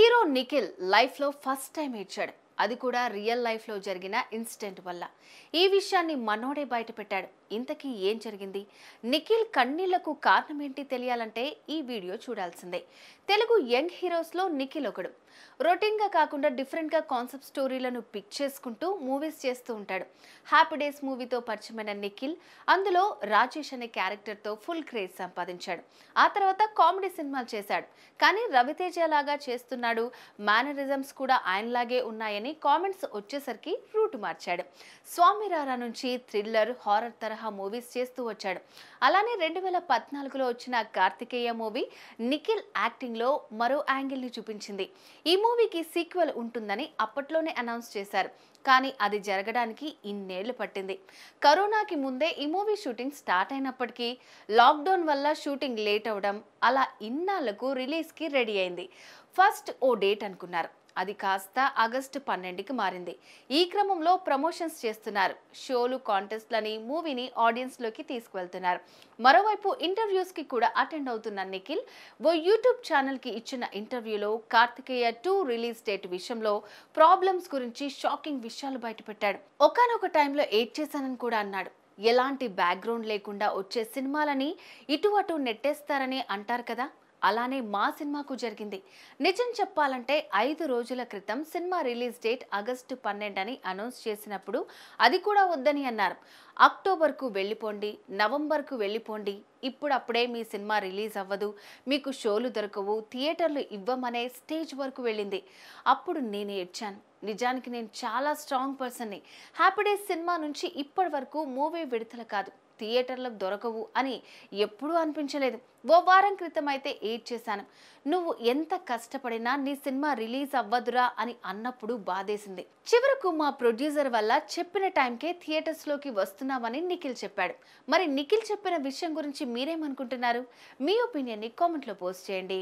hero Nikhil లైఫ్లో first time ఇచ్చాడు అది కూడా రియల్ లైఫ్లో జరిగిన ఇన్సిడెంట్ వల్ల ఈ విషయాన్ని మనోడే బయటపెట్టాడు ఇంతకీ ఏం జరిగింది నిఖిల్ కన్నీళ్లకు కారణమేంటి తెలియాలంటే ఈ వీడియో చూడాల్సిందే తెలుగు యంగ్ హీరోస్లో నిఖిల్ ఒకడు రొటీన్గా కాకుండా డిఫరెంట్గా కాన్సెప్ట్ స్టోరీలను పిక్ చేసుకుంటూ మూవీస్ చేస్తూ ఉంటాడు హ్యాపీ డేస్ మూవీతో పరిచయమైన నిఖిల్ అందులో రాజేష్ అనే క్యారెక్టర్తో ఫుల్ క్రేజ్ సంపాదించాడు ఆ తర్వాత కామెడీ సినిమాలు చేశాడు కానీ రవితేజ లాగా చేస్తున్నాడు మేనరిజమ్స్ కూడా ఆయనలాగే ఉన్నాయని కానీ కామెంట్స్ వచ్చేసరికి రూట్ మార్చాడు స్వామి రారా నుంచి థ్రిల్లర్ హారర్ తరహా మూవీస్ చేస్తూ వచ్చాడు అలానే రెండు వేల పద్నాలుగులో వచ్చిన కార్తికేయ మూవీ నిఖిల్ యాక్టింగ్లో మరో యాంగిల్ని చూపించింది ఈ మూవీకి సీక్వెల్ ఉంటుందని అప్పట్లోనే అనౌన్స్ చేశారు కానీ అది జరగడానికి ఇన్నేళ్లు పట్టింది కరోనాకి ముందే ఈ మూవీ షూటింగ్ స్టార్ట్ అయినప్పటికీ లాక్డౌన్ వల్ల షూటింగ్ లేట్ అవడం అలా ఇన్నాళ్లకు రిలీజ్కి రెడీ అయింది ఫస్ట్ ఓ డేట్ అనుకున్నారు అది కాస్త ఆగస్టు పన్నెండుకి మారింది ఈ క్రమంలో ప్రమోషన్స్ చేస్తున్నారు షోలు కాంటెస్ట్లని మూవీని ఆడియన్స్లోకి తీసుకువెళ్తున్నారు మరోవైపు ఇంటర్వ్యూస్కి కూడా అటెండ్ అవుతున్న నిఖిల్ ఓ యూట్యూబ్ ఛానల్కి ఇచ్చిన ఇంటర్వ్యూలో కార్తికేయ టూ రిలీజ్ డేట్ విషయంలో ప్రాబ్లమ్స్ గురించి షాకింగ్ విషయాలు బయటపెట్టాడు ఒకనొక టైంలో ఎయిట్ చేశానని కూడా అన్నాడు ఎలాంటి బ్యాక్గ్రౌండ్ లేకుండా వచ్చే సినిమాలని ఇటు అటు నెట్టేస్తారని అంటారు కదా అలానే మా సినిమాకు జరిగింది నిజం చెప్పాలంటే ఐదు రోజుల క్రితం సినిమా రిలీజ్ డేట్ ఆగస్టు పన్నెండు అని అనౌన్స్ చేసినప్పుడు అది కూడా వద్దని అన్నారు అక్టోబర్కు వెళ్ళిపోండి నవంబర్కు వెళ్ళిపోండి ఇప్పుడప్పుడే మీ సినిమా రిలీజ్ అవ్వదు మీకు షోలు దొరకవు థియేటర్లు ఇవ్వమనే స్టేజ్ వరకు వెళ్ళింది అప్పుడు నేను ఏడ్చాను నిజానికి నేను చాలా స్ట్రాంగ్ పర్సన్ని హ్యాపీ డేస్ సినిమా నుంచి ఇప్పటి వరకు మూవీ విడుదల కాదు థియేటర్లకు దొరకవు అని ఎప్పుడూ అనిపించలేదు ఓ వారం క్రితం అయితే ఏడ్ చేశాను నువ్వు ఎంత కష్టపడినా నీ సినిమా రిలీజ్ అవ్వదురా అని అన్నప్పుడు బాధేసింది చివరకు మా ప్రొడ్యూసర్ వల్ల చెప్పిన టైంకే థియేటర్స్లోకి వస్తున్న చేస్తున్నామని నిఖిల్ చెప్పాడు మరి నిఖిల్ చెప్పిన విషయం గురించి మీరేమనుకుంటున్నారు మీ ఒపీనియన్ని కామెంట్లో పోస్ట్ చేయండి